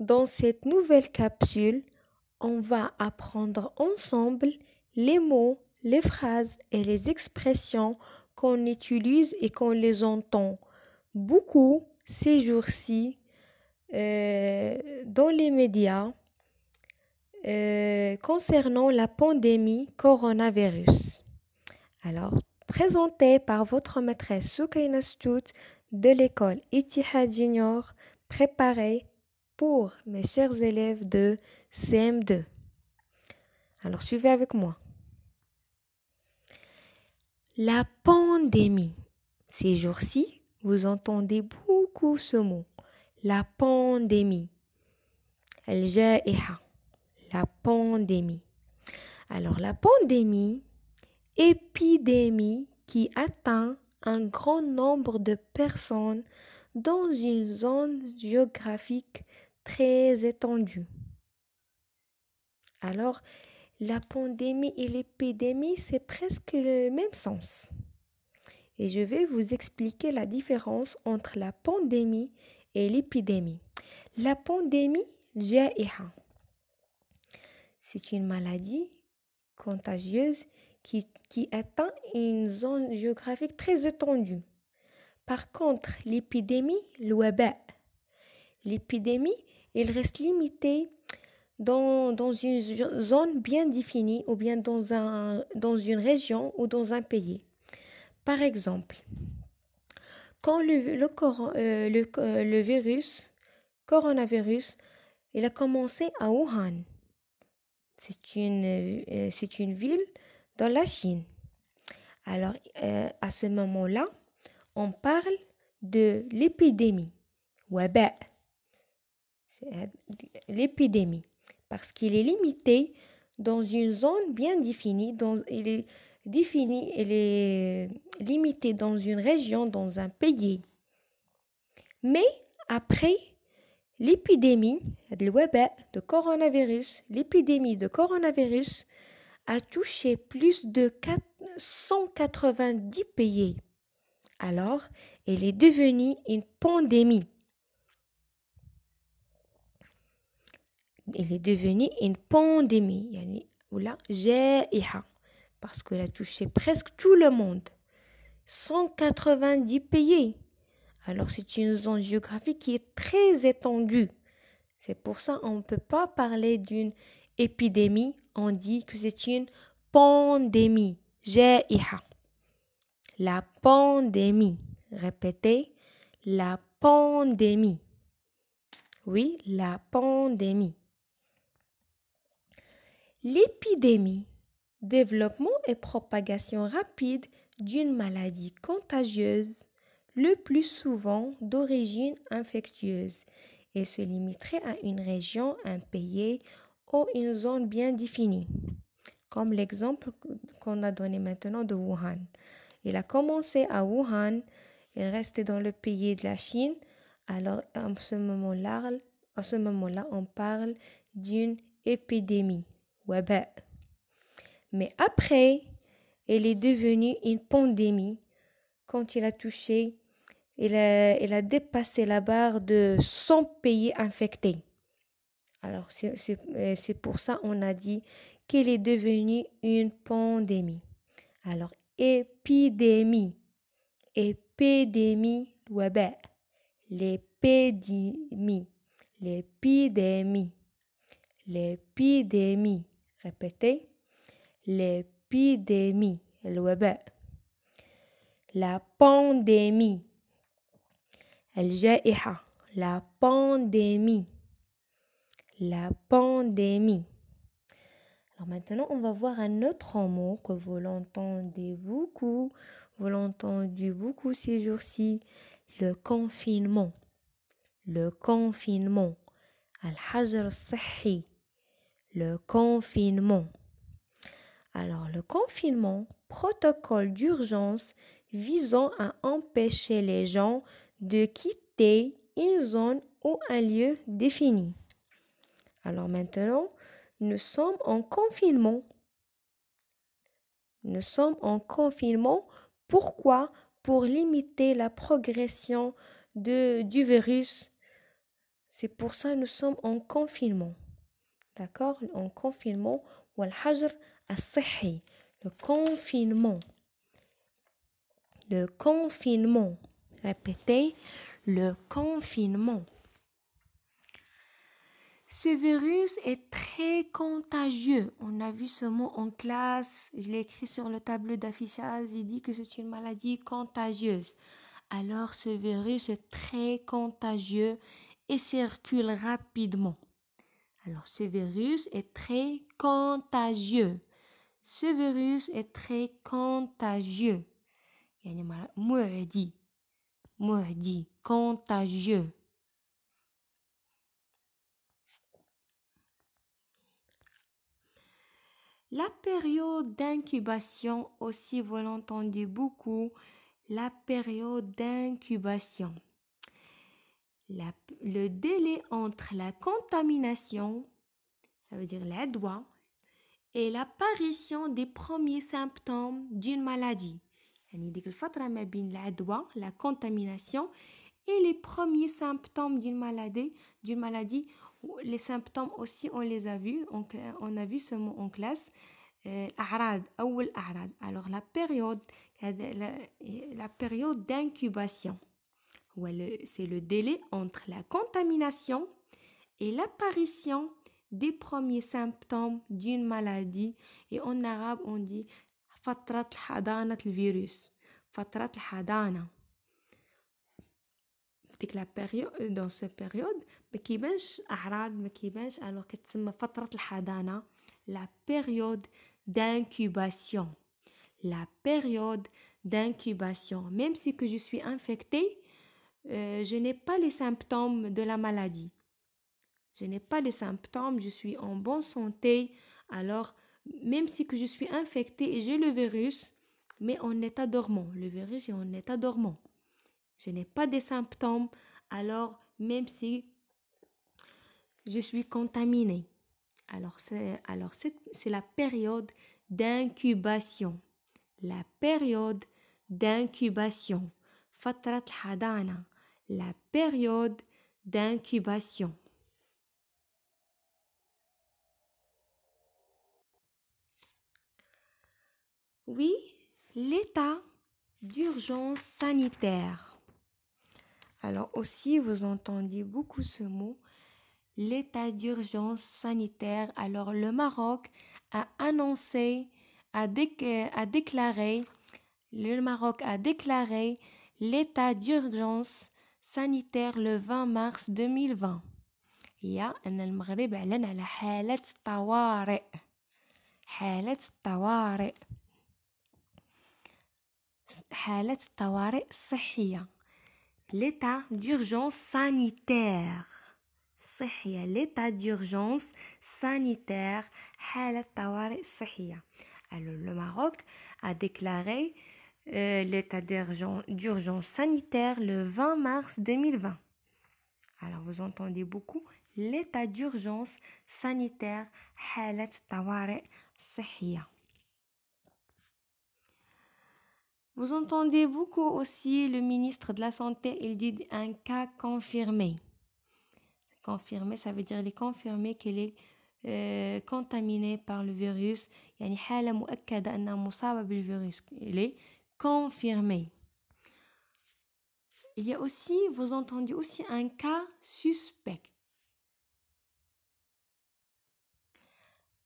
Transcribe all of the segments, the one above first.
Dans cette nouvelle capsule, on va apprendre ensemble les mots, les phrases et les expressions qu'on utilise et qu'on les entend beaucoup ces jours-ci euh, dans les médias euh, concernant la pandémie coronavirus. Alors, présenté par votre maîtresse Soukaina Stout de l'école Itihad Junior, préparée pour mes chers élèves de CM2. Alors suivez avec moi. La pandémie. Ces jours-ci, vous entendez beaucoup ce mot. La pandémie. La pandémie. Alors la pandémie, épidémie qui atteint un grand nombre de personnes dans une zone géographique très étendue. Alors, la pandémie et l'épidémie, c'est presque le même sens. Et je vais vous expliquer la différence entre la pandémie et l'épidémie. La pandémie, c'est une maladie contagieuse qui, atteint une zone géographique très étendue. Par contre, l'épidémie, l'ouaba, l'épidémie, il reste limitée dans, une zone bien définie ou bien dans, un, dans une région ou dans un pays. Par exemple, quand le, le, euh, euh, virus, coronavirus, il a commencé à Wuhan. C'est une, euh, c'est une ville dans la Chine. Alors, à ce moment-là, on parle de l'épidémie. Ouais, ben, l'épidémie, parce qu'il est limité dans une zone bien définie, dans, il est défini, il est limité dans une région, dans un pays. Mais après l'épidémie de coronavirus, l'épidémie de coronavirus a touché plus de 190 pays. Alors, elle est devenue une pandémie. il est devenu une pandémie parce qu'elle a touché presque tout le monde 190 pays alors c'est une zone géographique qui est très étendue c'est pour ça qu'on ne peut pas parler d'une épidémie on dit que c'est une pandémie la pandémie répétez la pandémie oui la pandémie L'épidémie, développement et propagation rapide d'une maladie contagieuse, le plus souvent d'origine infectieuse, et se limiterait à une région, un pays ou une zone bien définie, comme l'exemple qu'on a donné maintenant de Wuhan. Il a commencé à Wuhan, et restait dans le pays de la Chine, alors en à ce moment-là on parle d'une épidémie. Ben. Mais après, elle est devenue une pandémie quand il a touché, il a, a dépassé la barre de 100 pays infectés. Alors c'est euh, pour ça qu'on a dit qu'elle est devenue une pandémie. Alors épidémie, épidémie, ben, l'épidémie, l'épidémie, l'épidémie. Répétez. L'épidémie, Le web. La pandémie, La pandémie. La pandémie. Alors maintenant, on va voir un autre mot que vous l'entendez beaucoup. Vous l'entendez beaucoup ces jours-ci. Le confinement. Le confinement. Al-Hajr Sahi le confinement. Alors le confinement, protocole d'urgence visant à empêcher les gens de quitter une zone ou un lieu défini. Alors maintenant, nous sommes en confinement. Nous sommes en confinement. Pourquoi Pour limiter la progression du virus. C'est pour ça que nous sommes en confinement d'accord En confinement ou le hajr Le confinement. Le confinement. Répétez, le confinement. Ce virus est très contagieux. On a vu ce mot en classe. Je l'ai écrit sur le tableau d'affichage. J'ai dit que c'est une maladie contagieuse. Alors ce virus est très contagieux et circule rapidement. Alors ce virus est très contagieux. Ce virus est très contagieux. Il y a Yani maladie. contagieux. La période d'incubation, aussi vous l'entendez beaucoup, la période d'incubation le délai entre la contamination, ça veut dire la et l'apparition des premiers symptômes d'une maladie. La contamination et les premiers symptômes d'une maladie, d'une maladie, les symptômes aussi on les a vus, on, a vu ce mot en classe. Euh, Alors la période, la période d'incubation c'est le délai entre la contamination et l'apparition des premiers symptômes d'une maladie. Et en arabe, on dit fatrat al le virus. Fatrat euh, période dans لا période, qui qui بيريود période كيبانش d'incubation la période d'incubation même si que je suis infecté. Euh, je n'ai pas les symptômes de la maladie. Je n'ai pas les symptômes, je suis en bonne santé. Alors, même si que je suis infectée et j'ai le virus, mais en état dormant, le virus est en état dormant. Je n'ai pas des symptômes, alors même si je suis contaminée. Alors, c'est, alors c'est, la période d'incubation. La période d'incubation. Fatrat hadana la période d'incubation. Oui, l'état d'urgence sanitaire. Alors aussi, vous entendez beaucoup ce mot, l'état d'urgence sanitaire. Alors le Maroc a annoncé, a, déclaré, le Maroc a déclaré l'état d'urgence sanitaire le 20 mars 2020 il y المغرب l'état d'urgence sanitaire l'état d'urgence sanitaire Alors, le Maroc a déclaré l'état d'urgence sanitaire le 20 mars 2020. Alors vous entendez beaucoup l'état d'urgence sanitaire Vous entendez beaucoup aussi le ministre de la Santé, il dit un cas confirmé. Confirmé, ça veut dire qu'il est confirmé qu'il est euh, contaminé par le virus. virus. Il est confirmé. Il y a aussi, vous entendez aussi un cas suspect.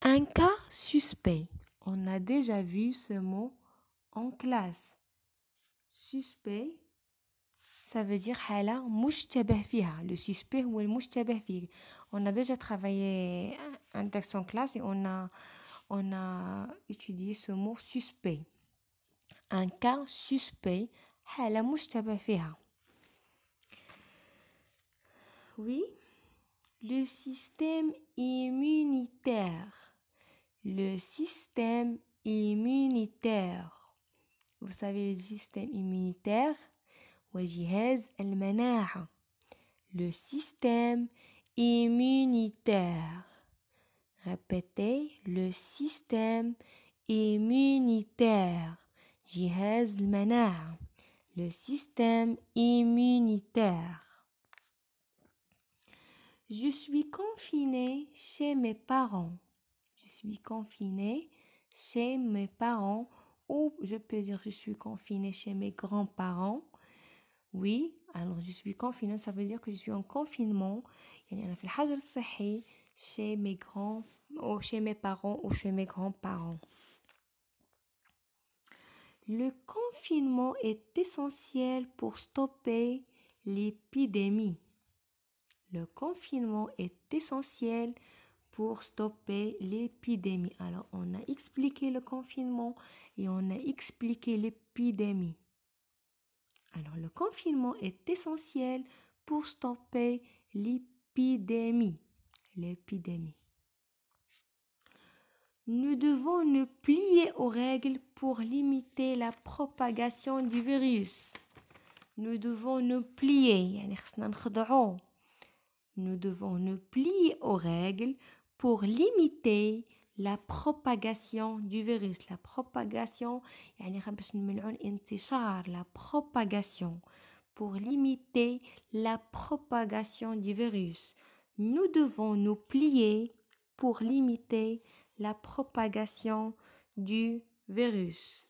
Un cas suspect. On a déjà vu ce mot en classe. Suspect, ça veut dire Le suspect ou le On a déjà travaillé un texte en classe et on a, on a étudié ce mot suspect un cas suspect oui le système immunitaire le système immunitaire vous savez le système immunitaire le système immunitaire répétez le système immunitaire le système immunitaire. Je suis confinée chez mes parents. Je suis confinée chez mes parents ou je peux dire je suis confinée chez mes grands-parents. Oui, alors je suis confinée, ça veut dire que je suis en confinement. Chez mes grands, ou oh, chez mes parents ou chez mes grands-parents le confinement est essentiel pour stopper l'épidémie. Le confinement est essentiel pour stopper l'épidémie. Alors, on a expliqué le confinement et on a expliqué l'épidémie. Alors, le confinement est essentiel pour stopper l'épidémie. L'épidémie nous devons nous plier aux règles pour limiter la propagation du virus. Nous devons nous plier. Nous devons nous plier aux règles pour limiter la propagation du virus. La propagation, la propagation, pour limiter la propagation du virus. Nous devons nous plier pour limiter la propagation du virus.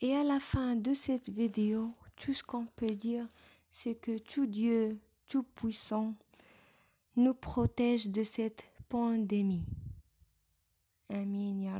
Et à la fin de cette vidéo, tout ce qu'on peut dire, c'est que tout Dieu, tout puissant, nous protège de cette pandémie. Amin, Ya